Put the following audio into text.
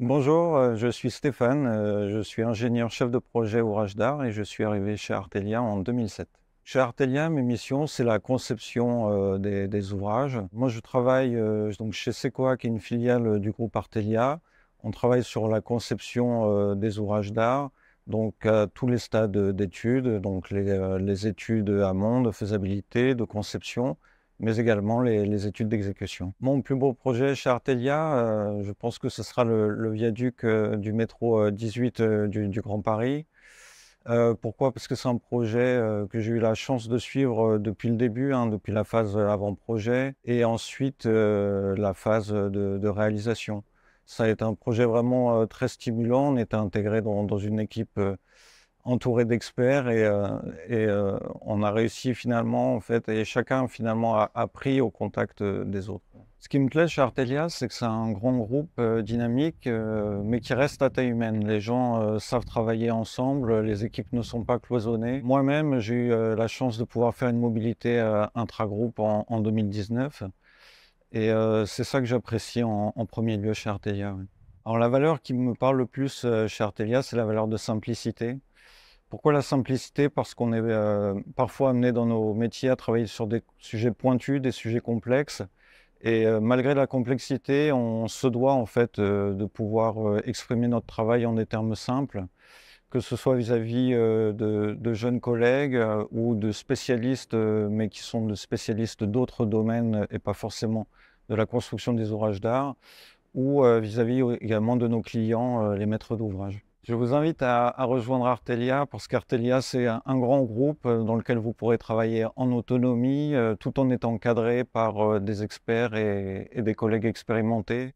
Bonjour, euh, je suis Stéphane, euh, je suis ingénieur chef de projet ouvrage d'Art et je suis arrivé chez Artelia en 2007. Chez Artelia, mes missions, c'est la conception euh, des, ouvrages. Moi, je travaille donc chez Sequoia, qui est une filiale du groupe Artelia. On travaille sur la conception des ouvrages d'art, donc à tous les stades d'études, donc les, les études amont de faisabilité, de conception, mais également les, études d'exécution. Mon plus beau projet chez Artelia, euh, je pense que ce sera le, viaduc euh, du métro 18 euh, du, Grand Paris. pourquoi Parce que c'est un projet que j'ai eu la chance de suivre depuis le début, hein, depuis la phase avant-projet et ensuite la phase de, réalisation. Ça a été un projet vraiment très stimulant. On était intégré dans, dans une équipe entouré d'experts et, euh, euh, on a réussi finalement, en fait, et chacun finalement a appris au contact euh, des autres. Ce qui me plaît chez Artelia, c'est que c'est un grand groupe dynamique, mais qui reste à taille humaine. Les gens savent travailler ensemble, les équipes ne sont pas cloisonnées. Moi-même, j'ai eu la chance de pouvoir faire une mobilité intra-groupe en, 2019. Et c'est ça que j'apprécie en, premier lieu chez Artelia. Alors la valeur qui me parle le plus euh, chez Artelia, c'est la valeur de simplicité. Pourquoi la simplicité Parce qu'on est euh, parfois amené dans nos métiers à travailler sur des sujets pointus, des sujets complexes. Et euh, malgré la complexité, on se doit en fait de pouvoir exprimer notre travail en des termes simples, que ce soit vis-à-vis de, de, jeunes collègues ou de spécialistes, mais qui sont de spécialistes d'autres domaines et pas forcément de la construction des ouvrages d'art ou euh, vis-à-vis également de nos clients, euh, les maîtres d'ouvrage. Je vous invite à, rejoindre Artelia parce qu'Artelia, c'est un, grand groupe euh, dans lequel vous pourrez travailler en autonomie tout en étant cadré par des experts et des collègues expérimentés.